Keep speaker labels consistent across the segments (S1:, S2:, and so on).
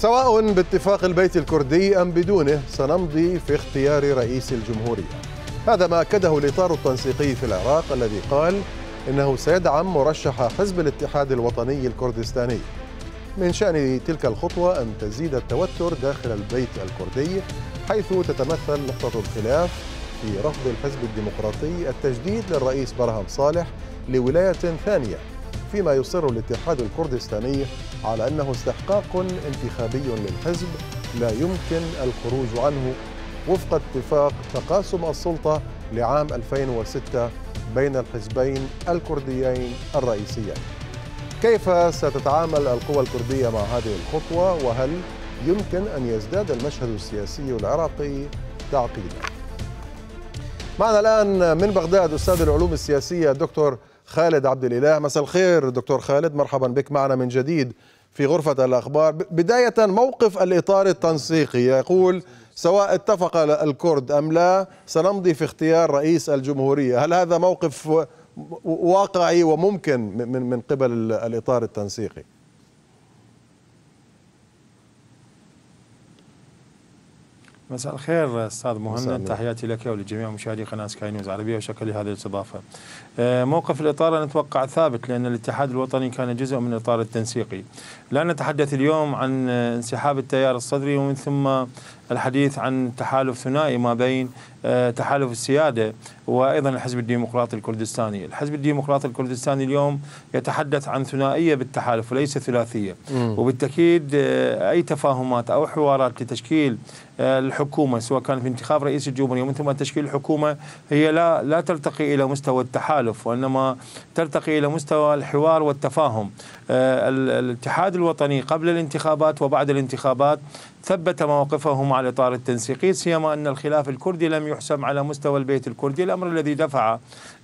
S1: سواء باتفاق البيت الكردي أم بدونه سنمضي في اختيار رئيس الجمهورية هذا ما أكده الإطار التنسيقي في العراق الذي قال إنه سيدعم مرشح حزب الاتحاد الوطني الكردستاني من شأن تلك الخطوة أن تزيد التوتر داخل البيت الكردي حيث تتمثل نقطة الخلاف في رفض الحزب الديمقراطي التجديد للرئيس برهم صالح لولاية ثانية فيما يصر الاتحاد الكردستاني على أنه استحقاق انتخابي للحزب لا يمكن الخروج عنه وفق اتفاق تقاسم السلطة لعام 2006 بين الحزبين الكرديين الرئيسيين كيف ستتعامل القوى الكردية مع هذه الخطوة وهل يمكن أن يزداد المشهد السياسي العراقي تعقيدا معنا الآن من بغداد أستاذ العلوم السياسية دكتور خالد عبد الاله مساء الخير دكتور خالد مرحبا بك معنا من جديد في غرفة الأخبار بداية موقف الإطار التنسيقي يقول سواء اتفق الكرد أم لا سنمضي في اختيار رئيس الجمهورية هل هذا موقف واقعي وممكن من قبل الإطار التنسيقي؟
S2: مساء الخير استاذ مهند تحياتي لك ولجميع مشاهدي قناه سكاي نيوز عربيه وشكرا هذه الاستضافه. آه، موقف الاطار انا اتوقع ثابت لان الاتحاد الوطني كان جزء من الاطار التنسيقي. لا نتحدث اليوم عن آه، انسحاب التيار الصدري ومن ثم الحديث عن تحالف ثنائي ما بين آه، تحالف السيادة وأيضا الحزب الديمقراطي الكردستاني الحزب الديمقراطي الكردستاني اليوم يتحدث عن ثنائية بالتحالف وليس ثلاثية م. وبالتأكيد آه، أي تفاهمات أو حوارات لتشكيل آه، الحكومة سواء كان في انتخاب رئيس الجمهورية ومن ثم تشكيل الحكومة هي لا لا ترتقي إلى مستوى التحالف وإنما ترتقي إلى مستوى الحوار والتفاهم الاتحاد الوطني قبل الانتخابات وبعد الانتخابات ثبت مواقفهم على الاطار التنسيقي سيما ان الخلاف الكردي لم يحسم على مستوى البيت الكردي الامر الذي دفع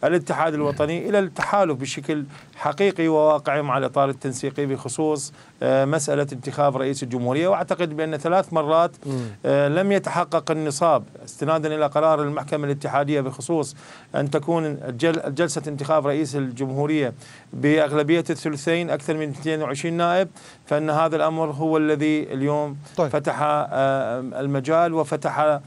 S2: الاتحاد الوطني الى التحالف بشكل حقيقي وواقعي مع الاطار التنسيقي بخصوص آه، مساله انتخاب رئيس الجمهوريه واعتقد بان ثلاث مرات آه، لم يتحقق النصاب استنادا الى قرار المحكمه الاتحاديه بخصوص ان تكون جلسه انتخاب رئيس الجمهوريه باغلبيه الثلثين اكثر من 22 نائب فان هذا الامر هو الذي اليوم طيب. فتح آه، آه، المجال وفتح آه،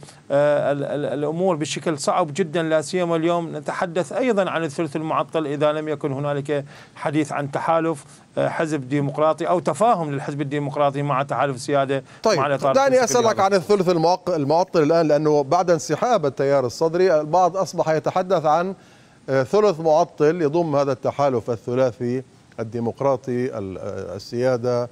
S2: الامور بشكل صعب جدا لا سيما اليوم نتحدث ايضا عن الثلث المعطل اذا لم يكن هنالك حديث عن تحالف حزب ديمقراطي او تفاهم للحزب الديمقراطي مع تحالف سياده طيب مع دعني اسالك عن
S1: الثلث المعطل الان لانه بعد انسحاب التيار الصدري البعض اصبح يتحدث عن ثلث معطل يضم هذا التحالف الثلاثي الديمقراطي السياده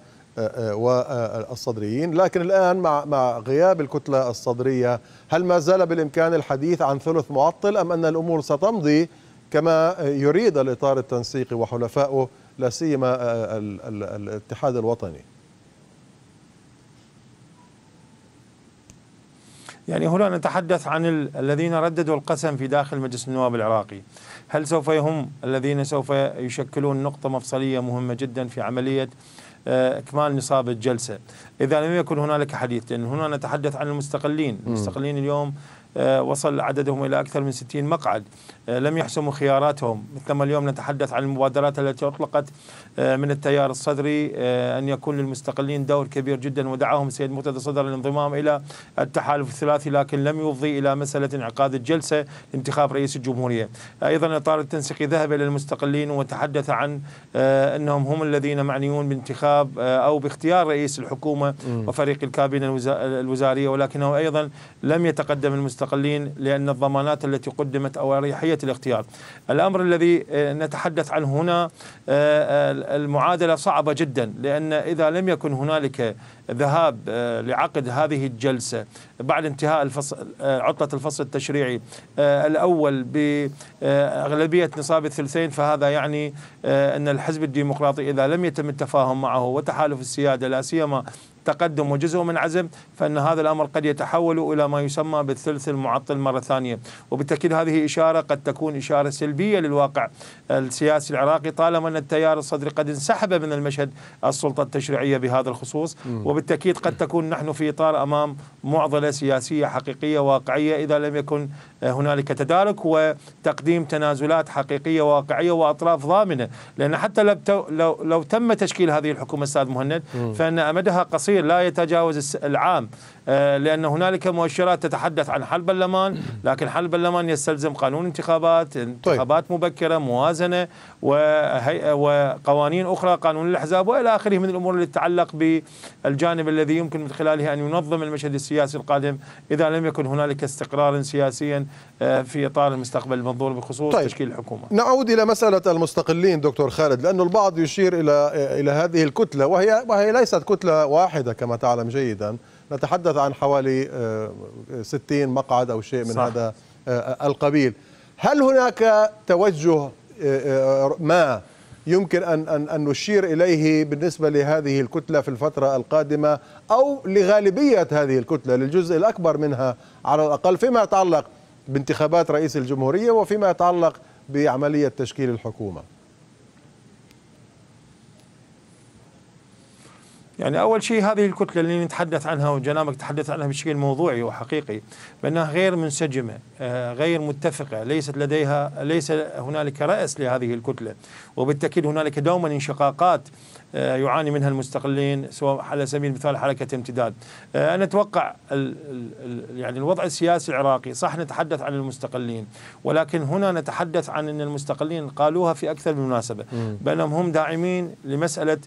S1: والصدريين لكن الآن مع مع غياب الكتلة الصدرية هل ما زال بالإمكان الحديث عن ثلث معطل أم أن الأمور ستمضي كما يريد الإطار التنسيقي وحلفائه لا سيما الاتحاد الوطني يعني هنا نتحدث
S2: عن الذين رددوا القسم في داخل مجلس النواب العراقي هل سوف هم الذين سوف يشكلون نقطة مفصلية مهمة جدا في عملية اكمال آه، نصاب الجلسه اذا لم يكن هنالك حديث لان هنا نتحدث عن المستقلين المستقلين اليوم آه، وصل عددهم إلى أكثر من 60 مقعد آه، لم يحسموا خياراتهم مثلما اليوم نتحدث عن المبادرات التي أطلقت آه، من التيار الصدري أن يكون للمستقلين دور كبير جدا ودعاهم السيد مرتضى صدر الانضمام إلى التحالف الثلاثي لكن لم يفضي إلى مسألة انعقاد الجلسة لانتخاب رئيس الجمهورية أيضا إطار التنسيقي ذهب إلى المستقلين وتحدث عن أنهم هم الذين معنيون بانتخاب أو باختيار رئيس الحكومة وفريق الكابينة الوزارية ولكنه أيضا لم يتقدم المستقلين المستقلين لأن الضمانات التي قدمت أو أريحية الاختيار الأمر الذي آه، نتحدث عنه هنا آه، آه، المعادلة صعبة جدا لأن إذا لم يكن هنالك ذهاب لعقد هذه الجلسة بعد انتهاء الفصل عطلة الفصل التشريعي الأول بأغلبية نصاب الثلثين فهذا يعني أن الحزب الديمقراطي إذا لم يتم التفاهم معه وتحالف السيادة لا سيما تقدم وجزء من عزم فان هذا الامر قد يتحول الى ما يسمى بالثلث المعطل مره ثانيه وبالتاكيد هذه اشاره قد تكون اشاره سلبيه للواقع السياسي العراقي طالما ان التيار الصدري قد انسحب من المشهد السلطه التشريعيه بهذا الخصوص وبالتاكيد قد تكون نحن في اطار امام معضله سياسيه حقيقيه واقعيه اذا لم يكن هنالك تدارك وتقديم تنازلات حقيقيه واقعيه واطراف ضامنه لان حتى لو لو تم تشكيل هذه الحكومه استاذ مهند فان امدها قصير صغير لا يتجاوز العام آه، لأن هنالك مؤشرات تتحدث عن حل برلمان لكن حل برلمان يستلزم قانون انتخابات طيب. انتخابات مبكرة موازنة وقوانين أخرى قانون الأحزاب وإلى آخره من الأمور التي تتعلق بالجانب الذي يمكن من خلاله أن ينظم المشهد السياسي القادم إذا لم يكن هنالك استقرار سياسيا آه، في إطار المستقبل المنظور بخصوص طيب. تشكيل الحكومة
S1: نعود إلى مسألة المستقلين دكتور خالد لأن البعض يشير إلى إلى هذه الكتلة وهي وهي ليست كتلة واحدة المشاهدة كما تعلم جيدا نتحدث عن حوالي 60 آه، مقعد أو شيء من صح. هذا آه، القبيل هل هناك توجه آه، ما يمكن أن, أن, أن نشير إليه بالنسبة لهذه الكتلة في الفترة القادمة أو لغالبية هذه الكتلة للجزء الأكبر منها على الأقل فيما يتعلق بانتخابات رئيس الجمهورية وفيما يتعلق بعملية تشكيل الحكومة
S2: يعني أول شيء هذه الكتلة اللي نتحدث عنها وجنابك تحدث عنها بشكل موضوعي وحقيقي بأنها غير منسجمة آه، غير متفقة ليست لديها ليس هنالك رأس لهذه الكتلة وبالتأكيد هنالك دوما انشقاقات آه، يعاني منها المستقلين سواء على سبيل المثال حركه امتداد آه، انا اتوقع يعني الوضع السياسي العراقي صح نتحدث عن المستقلين ولكن هنا نتحدث عن ان المستقلين قالوها في اكثر من مناسبه بانهم هم داعمين لمساله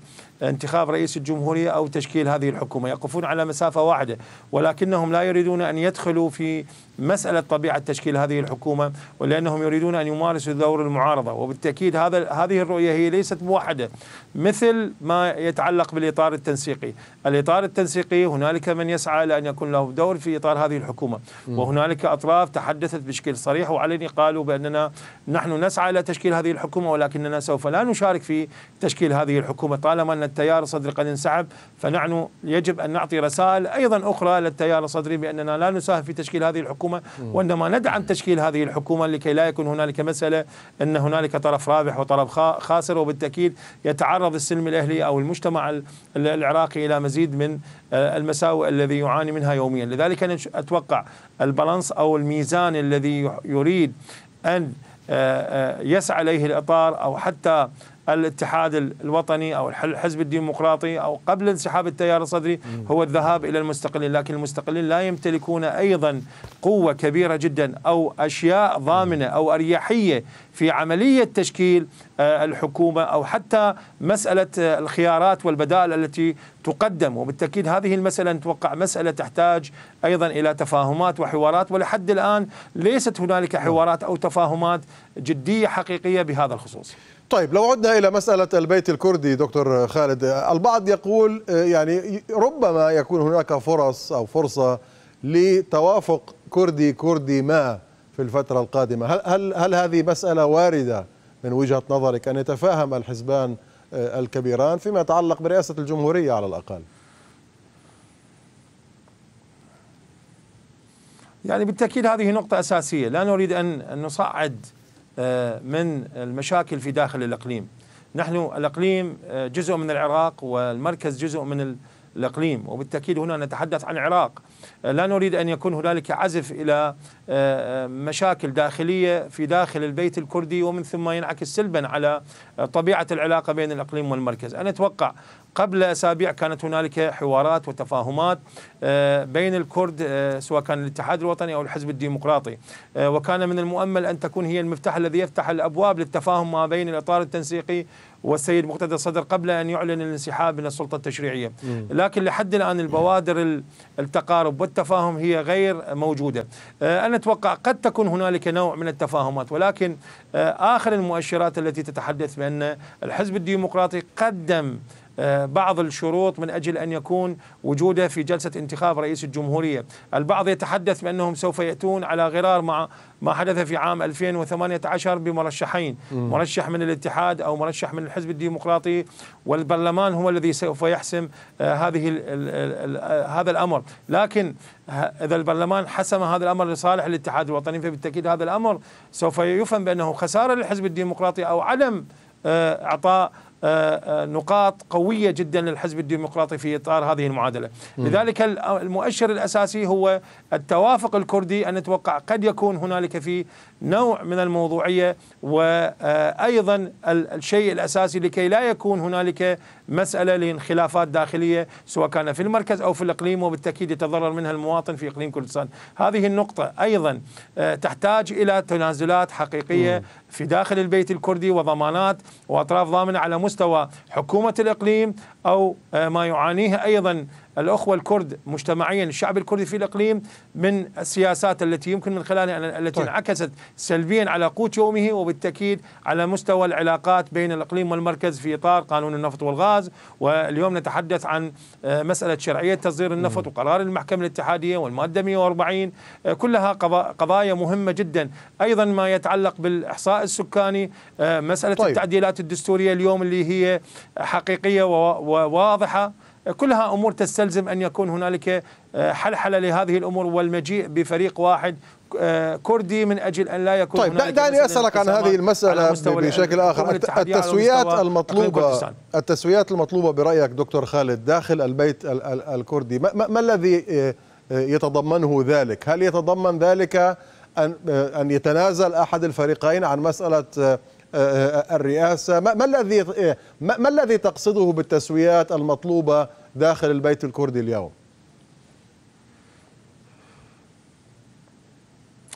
S2: انتخاب رئيس الجمهوريه او تشكيل هذه الحكومه يقفون على مسافه واحده ولكنهم لا يريدون ان يدخلوا في مساله طبيعه تشكيل هذه الحكومه ولانهم يريدون ان يمارسوا دور المعارضه وبالتاكيد هذا هذه الرؤيه هي ليست موحده مثل ما يتعلق بالإطار التنسيقي الإطار التنسيقي هنالك من يسعى لأن يكون له دور في إطار هذه الحكومة وهنالك أطراف تحدثت بشكل صريح وعلني قالوا بأننا نحن نسعى إلى تشكيل هذه الحكومة ولكننا سوف لا نشارك في تشكيل هذه الحكومة طالما أن التيار الصدري قد انسحب فنحن يجب أن نعطي رسائل أيضا أخرى للتيار الصدري بأننا لا نساهم في تشكيل هذه الحكومة وإنما ندعم تشكيل هذه الحكومة لكي لا يكون هنالك مسألة أن هنالك طرف رابح وطرف خاسر وبالتأكيد يتعرض السلم إليه الأهلي أو المجتمع العراقي إلى مزيد من آه، المساوئ الذي يعاني منها يوميا لذلك أنا أتوقع البالانس أو الميزان الذي يريد أن آه، آه، يسعى إليه الإطار أو حتى الاتحاد الوطني أو الحزب الديمقراطي أو قبل انسحاب التيار الصدري هو الذهاب إلى المستقلين لكن المستقلين لا يمتلكون أيضا قوة كبيرة جدا أو أشياء ضامنة أو أريحية في عملية تشكيل آه، الحكومة أو حتى مسألة آه، الخيارات والبدائل التي تقدم وبالتأكيد هذه المسألة نتوقع مسألة تحتاج أيضا إلى تفاهمات وحوارات ولحد الآن ليست هنالك حوارات أو تفاهمات جدية حقيقية بهذا الخصوص
S1: طيب لو عدنا إلى مسألة البيت الكردي دكتور خالد البعض يقول يعني ربما يكون هناك فرص أو فرصة لتوافق كردي كردي ما في الفترة القادمة هل, هل, هل هذه مسألة واردة من وجهة نظرك أن يتفاهم الحزبان آه، الكبيران فيما يتعلق برئاسة الجمهورية على الأقل يعني بالتأكيد
S2: هذه نقطة أساسية لا نريد أن نصعد آه، من المشاكل في داخل الإقليم نحن الإقليم آه، جزء من العراق والمركز جزء من الإقليم وبالتأكيد هنا نتحدث عن العراق لا نريد أن يكون هنالك عزف إلى آه، آه، مشاكل داخلية في داخل البيت الكردي ومن ثم ينعكس سلبا على آه، طبيعة العلاقة بين الإقليم والمركز أنا أتوقع قبل أسابيع كانت هنالك حوارات وتفاهمات بين الكرد سواء كان الاتحاد الوطني أو الحزب الديمقراطي وكان من المؤمل أن تكون هي المفتاح الذي يفتح الأبواب للتفاهم ما بين الإطار التنسيقي والسيد مقتدى الصدر قبل أن يعلن الانسحاب من السلطة التشريعية لكن لحد الآن البوادر التقارب التقارب والتفاهم هي غير موجودة آه، أنا أتوقع قد تكون هنالك نوع من التفاهمات ولكن آه، آخر المؤشرات التي تتحدث بأن الحزب الديمقراطي قدم بعض الشروط من أجل أن يكون وجوده في جلسة انتخاب رئيس الجمهورية البعض يتحدث بأنهم سوف يأتون على غرار مع ما حدث في عام 2018 بمرشحين م. مرشح من الاتحاد أو مرشح من الحزب الديمقراطي والبرلمان هو الذي سوف يحسم آه، هذه الـ الـ الـ آه، هذا الأمر لكن إذا البرلمان حسم هذا الأمر لصالح الاتحاد الوطني فبالتأكيد هذا الأمر سوف يفهم بأنه خسارة للحزب الديمقراطي أو عدم آه، اعطاء نقاط قوية جدا للحزب الديمقراطي في إطار هذه المعادلة لذلك المؤشر الأساسي هو التوافق الكردي أن نتوقع قد يكون هنالك في نوع من الموضوعية وأيضا الشيء الأساسي لكي لا يكون هنالك مسألة لخلافات داخلية سواء كان في المركز أو في الإقليم وبالتأكيد يتضرر منها المواطن في إقليم كردستان هذه النقطة أيضا آه، تحتاج إلى تنازلات حقيقية في داخل البيت الكردي وضمانات وأطراف ضامنة على مستوى حكومة الإقليم أو آه، ما يعانيه أيضا الأخوة الكرد مجتمعيا الشعب الكردي في الإقليم من السياسات التي يمكن من خلالها التي طيب. انعكست سلبيا على قوت يومه وبالتأكيد على مستوى العلاقات بين الإقليم والمركز في إطار قانون النفط والغاز واليوم نتحدث عن آه، مسألة شرعية تصدير النفط وقرار المحكمة الاتحادية والمادة 140 آه، كلها قضايا مهمة جدا أيضا ما يتعلق بالإحصاء السكاني آه، مسألة طيب. التعديلات الدستورية اليوم اللي هي حقيقية وواضحة كلها امور تستلزم ان يكون هنالك آه، حلحله لهذه الامور والمجيء بفريق واحد آه، كردي من اجل ان لا يكون طيب دعني اسالك عن هذه المساله بشكل اخر التسويات المطلوبه
S1: التسويات المطلوبه برايك دكتور خالد داخل البيت ال ال الكردي ما, ما الذي آه، يتضمنه ذلك؟ هل يتضمن ذلك ان ان يتنازل احد الفريقين عن مساله الرئاسه ما, الذي ما الذي تقصده بالتسويات المطلوبه داخل البيت الكردي اليوم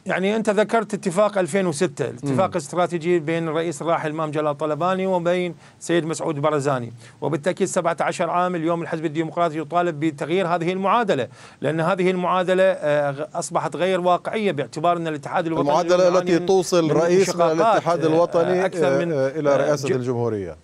S2: يعني انت ذكرت اتفاق 2006 اتفاق استراتيجي بين الرئيس الراحل مام جلال طلباني وبين سيد مسعود برزاني وبالتاكيد 17 عام اليوم الحزب الديمقراطي يطالب بتغيير هذه المعادله لان هذه المعادله آه، اصبحت غير واقعيه باعتبار ان الاتحاد الوطني المعادله التي توصل رئيس الاتحاد الوطني آه، اكثر آه، من الى رئاسه
S1: الجمهوريه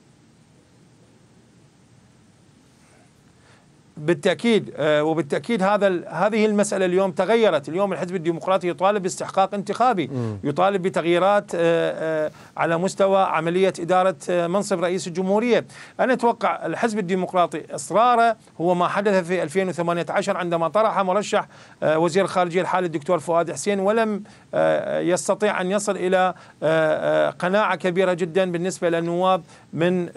S2: بالتاكيد آه، وبالتاكيد هذا هذه المساله اليوم تغيرت، اليوم الحزب الديمقراطي يطالب باستحقاق انتخابي، يطالب بتغييرات آه، آه، على مستوى عمليه اداره منصب رئيس الجمهوريه، انا اتوقع الحزب الديمقراطي اصراره هو ما حدث في 2018 عندما طرح مرشح وزير الخارجيه الحالي الدكتور فؤاد حسين ولم يستطيع ان يصل الى قناعه كبيره جدا بالنسبه للنواب من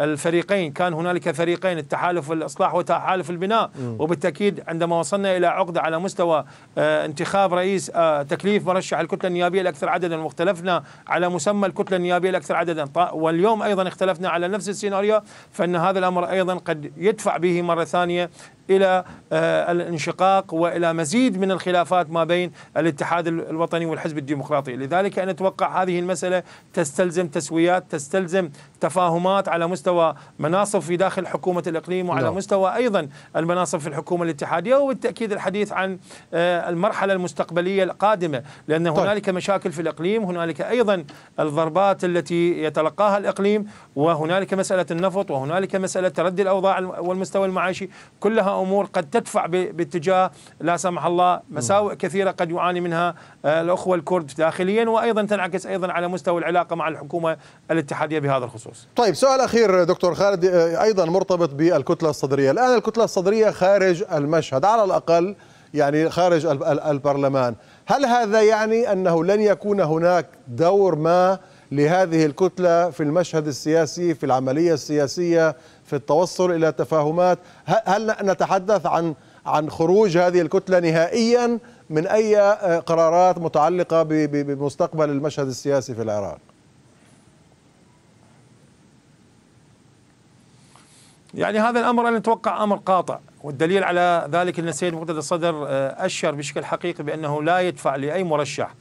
S2: الفريقين كان هنالك فريقين التحالف الاصلاح وتحالف البناء م. وبالتاكيد عندما وصلنا الى عقده على مستوى آه، انتخاب رئيس آه، تكليف مرشح الكتله النيابيه الاكثر عددا واختلفنا على مسمى الكتله النيابيه الاكثر عددا واليوم ايضا اختلفنا على نفس السيناريو فان هذا الامر ايضا قد يدفع به مره ثانيه الى آه، الانشقاق والى مزيد من الخلافات ما بين الاتحاد الوطني والحزب الديمقراطي، لذلك انا اتوقع هذه المساله تستلزم تسويات، تستلزم تفاهمات على مستوى مناصب في داخل حكومه الاقليم وعلى لا. نعم. مستوى ايضا المناصب في الحكومه الاتحاديه وبالتاكيد الحديث عن آه، المرحله المستقبليه القادمه، لان طيب. هنالك مشاكل في الاقليم، هنالك ايضا الضربات التي يتلقاها الاقليم وهنالك مساله النفط وهنالك مساله تردي الاوضاع والمستوى المعيشي، كلها امور قد تدفع باتجاه لا سمح الله مساوئ كثيره قد يعاني منها آه، الاخوه الكرد داخليا وايضا تنعكس ايضا على مستوى العلاقه مع الحكومه الاتحاديه بهذا الخصوص.
S1: طيب سؤال اخير دكتور خالد آه، ايضا مرتبط بالكتله الصدريه، الان الكتله الصدريه خارج المشهد على الاقل يعني خارج البرلمان، هل هذا يعني انه لن يكون هناك دور ما لهذه الكتله في المشهد السياسي في العمليه السياسيه في التوصل إلى تفاهمات هل نتحدث عن عن خروج هذه الكتلة نهائيا من أي آه، قرارات متعلقة بمستقبل المشهد السياسي في العراق
S2: يعني هذا الامر انا اتوقع امر قاطع والدليل على ذلك ان السيد مقتدى الصدر آه، اشر بشكل حقيقي بانه لا يدفع لاي مرشح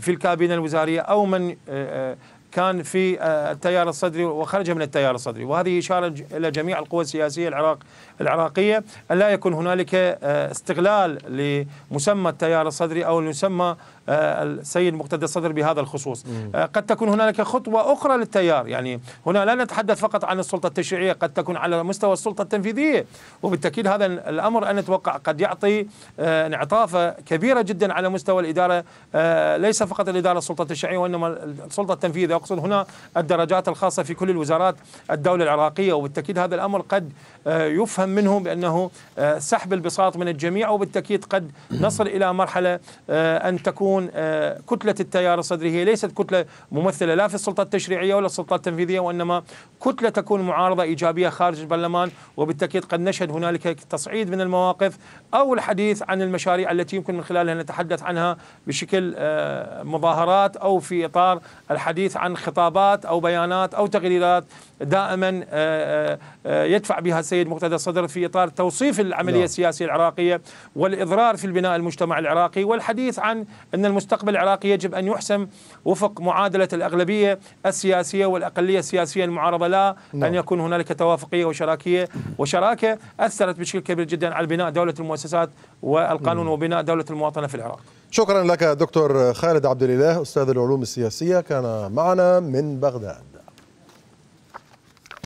S2: في الكابينه الوزاريه او من آه، كان في آه، التيار الصدري وخرج من التيار الصدري وهذه إشارة إلى جميع القوى السياسية العراق العراقية ألا يكون هنالك آه، استغلال لمسمى التيار الصدري أو المسمى آه، السيد مقتدى الصدر بهذا الخصوص مم. آه، قد تكون هنالك خطوة أخرى للتيار يعني هنا لا نتحدث فقط عن السلطة التشريعية قد تكون على مستوى السلطة التنفيذية وبالتأكيد هذا الأمر أنا أتوقع قد يعطي انعطافة كبيرة جدا على مستوى الإدارة ليس فقط الإدارة السلطة التشريعية وإنما السلطة التنفيذية أقصد هنا الدرجات الخاصة في كل الوزارات الدولة العراقية وبالتأكيد هذا الأمر قد يفهم الأهم منهم بأنه آه، سحب البساط من الجميع وبالتأكيد قد نصل إلى مرحلة آه، أن تكون آه، كتلة التيار الصدري هي ليست كتلة ممثلة لا في السلطة التشريعية ولا السلطة التنفيذية وإنما كتلة تكون معارضة إيجابية خارج البرلمان وبالتأكيد قد نشهد هنالك تصعيد من المواقف أو الحديث عن المشاريع التي يمكن من خلالها نتحدث عنها بشكل مظاهرات أو في إطار الحديث عن خطابات أو بيانات أو تقريرات دائما آه، آه، آه، يدفع بها السيد مقتدى الصدر في اطار توصيف العمليه نعم. السياسيه العراقيه والاضرار في البناء المجتمع العراقي والحديث عن ان المستقبل العراقي يجب ان يحسم وفق معادله الاغلبيه السياسيه والاقليه السياسيه المعارضه لا ان نعم. يكون هنالك توافقيه وشراكيه وشراكه اثرت بشكل كبير جدا على بناء دوله المؤسسات والقانون نعم. وبناء دوله المواطنه في العراق.
S1: شكرا لك دكتور خالد عبد الاله استاذ العلوم السياسيه كان معنا من بغداد.